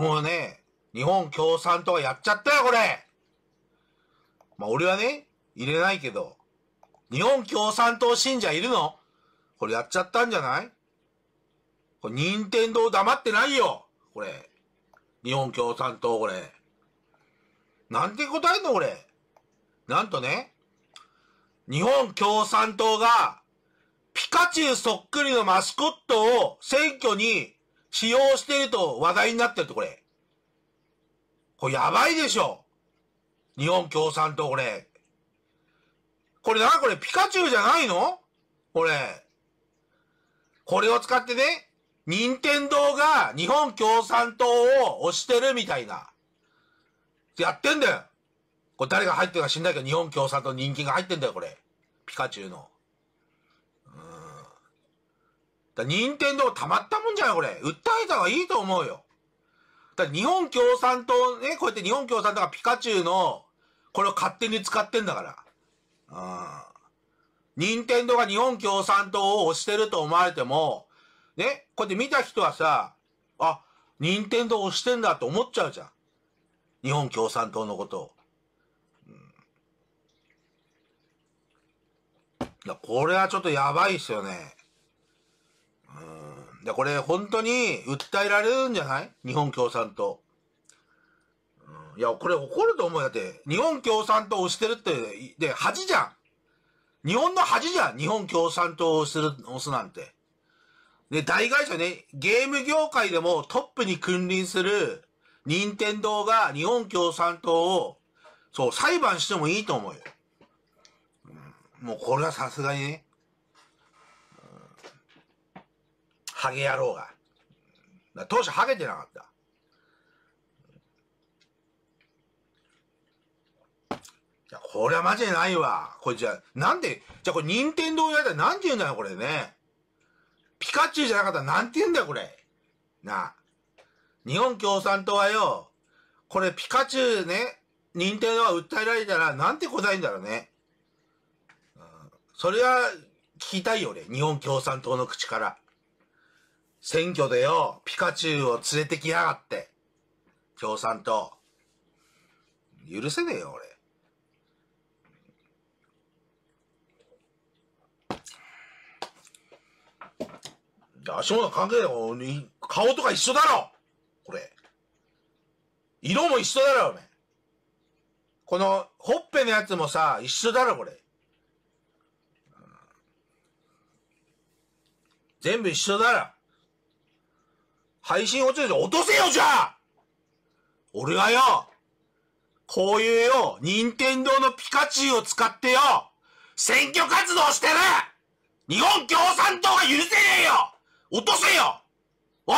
もうね、日本共産党がやっちゃったよ、これまあ、俺はね、入れないけど、日本共産党信者いるのこれやっちゃったんじゃないこれ、任天堂黙ってないよこれ。日本共産党、これ。なんて答えんの、これ。なんとね、日本共産党が、ピカチュウそっくりのマスコットを選挙に使用してると話題になってるってこれ。これやばいでしょ。日本共産党これ。これな、これピカチュウじゃないのこれ。これを使ってね、任天堂が日本共産党を推してるみたいな。やってんだよ。これ誰が入ってるか知んないけど、日本共産党人気が入ってんだよ、これ。ピカチュウの。だ任天堂たまったもんじゃないこれ。訴えた方がいいと思うよ。だ日本共産党ね、こうやって日本共産党がピカチュウの、これを勝手に使ってんだから。うん。任天堂が日本共産党を推してると思われても、ね、こうやって見た人はさ、あ、任天堂推してんだと思っちゃうじゃん。日本共産党のことを。いや、これはちょっとやばいっすよね。で、これ本当に訴えられるんじゃない日本共産党。いや、これ怒ると思うよ。だって、日本共産党を押してるって、で、恥じゃん。日本の恥じゃん。日本共産党を押る、押すなんて。で、大会社ね、ゲーム業界でもトップに君臨する、任天堂が日本共産党を、そう、裁判してもいいと思うよ。もうこれはさすがにね、ハゲ野郎が。当初ハゲてなかった。いや、これはマジでないわ。これじゃ、なんで、じゃあこれ任天堂やったらなんて言うんだよ、これね。ピカチュウじゃなかったらなんて言うんだよ、これ。なあ。日本共産党はよ、これピカチュウね、任天堂は訴えられたらなんて答えんだろうね。うん、それは聞きたいよ、俺。日本共産党の口から。選挙でよ、ピカチュウを連れてきやがって。共産党。許せねえよ、俺。足元関係ないよ。顔とか一緒だろこれ。色も一緒だろ、おめこの、ほっぺのやつもさ、一緒だろ、これ。全部一緒だろ。配信落ちるじゃん。落とせよ、じゃあ俺はよ、こういうよ、任天堂のピカチュウを使ってよ、選挙活動してる日本共産党が許せねえよ落とせよおい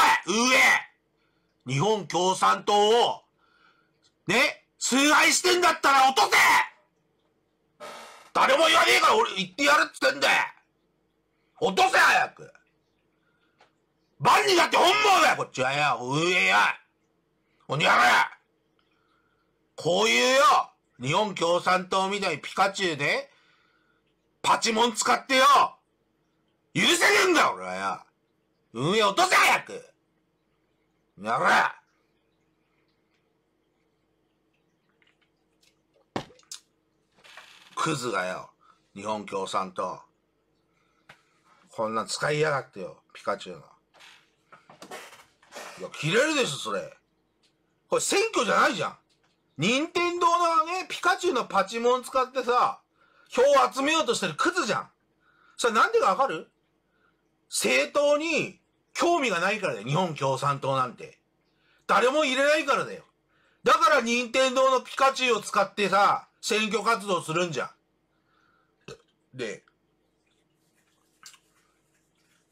上日本共産党を、ね、崇拝してんだったら落とせ誰も言わねえから俺言ってやるっつってんだよ落とせ早く万人だって本望だよこっちはよ上やほんにやらこういうよ日本共産党みたいにピカチュウで、パチモン使ってよ許せねえんだ俺はよ運営落とせ早くやらクズがよ、日本共産党。こんなん使いやがってよ、ピカチュウの。や、切れるでしょ、それ。これ選挙じゃないじゃん。任天堂のね、ピカチュウのパチモン使ってさ、票を集めようとしてるクズじゃん。それなんでかわかる政党に興味がないからだよ。日本共産党なんて。誰も入れないからだよ。だから任天堂のピカチュウを使ってさ、選挙活動するんじゃん。で、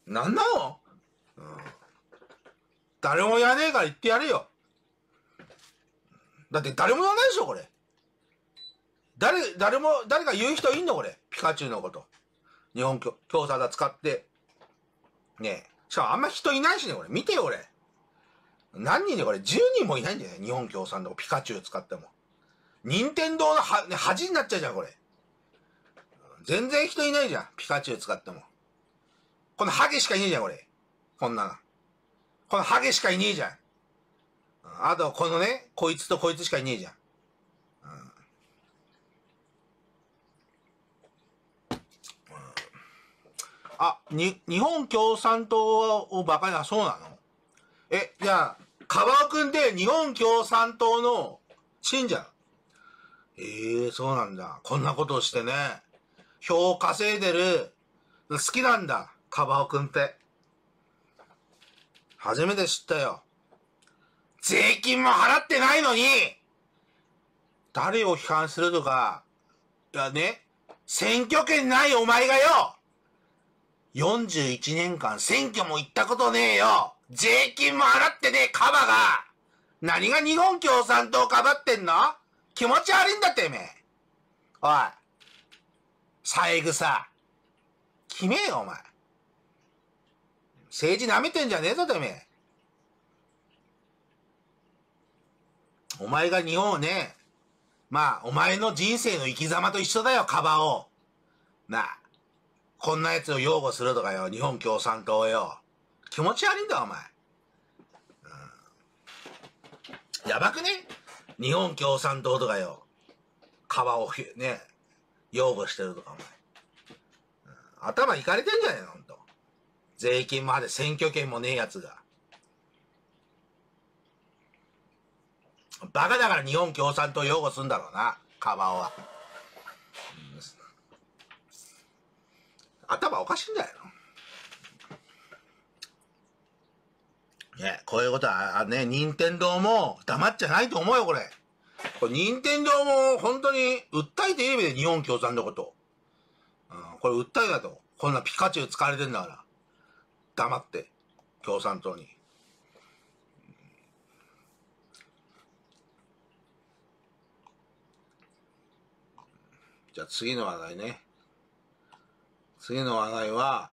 なんなの誰もやねえから言ってやれよ。だって誰もやらないでしょ、これ。誰、誰も、誰か言う人いんの、これ。ピカチュウのこと。日本共共産だ使って。ねえ。しかもあんま人いないしね、これ。見てよ、俺。何人でこれ ?10 人もいないんじゃない日本共産党ピカチュウ使っても。任天堂のは、ね、恥になっちゃうじゃん、これ。全然人いないじゃん。ピカチュウ使っても。このハゲしかいねえじゃん、これ。こんなの。このハゲしかいねえじゃん。あと、このね、こいつとこいつしかいねえじゃん。あ、に、日本共産党をバカに、あ、そうなのえ、じゃあ、カバオくんって日本共産党の信者。ええー、そうなんだ。こんなことをしてね、票を稼いでる、好きなんだ、カバオくんって。初めて知ったよ。税金も払ってないのに、誰を批判するとか、いやね、選挙権ないお前がよ、41年間選挙も行ったことねえよ、税金も払ってねえカバが、何が日本共産党かばってんの気持ち悪いんだってめえ。おい、三枝、決めえよお前。政治舐めてんじゃねえぞ、てめえ。お前が日本をね、まあ、お前の人生の生き様と一緒だよ、カバを。なあ、こんな奴を擁護するとかよ、日本共産党よ。気持ち悪いんだ、お前。うん、やばくね日本共産党とかよ、カバをね、擁護してるとか、お前。頭いかれてんじゃねえの税金まで選挙権もねえやつが。バカだから日本共産党擁護すんだろうな、カバオは。頭おかしいんだよ。ね、こういうことは、ね、任天堂も黙っちゃないと思うよ、これ。これ、任天堂も本当に訴えていいべ、日本共産のこと。うん、これ訴えだと。こんなピカチュウ使われてんだから。黙って、共産党に。じゃあ次の話題ね。次の話題は、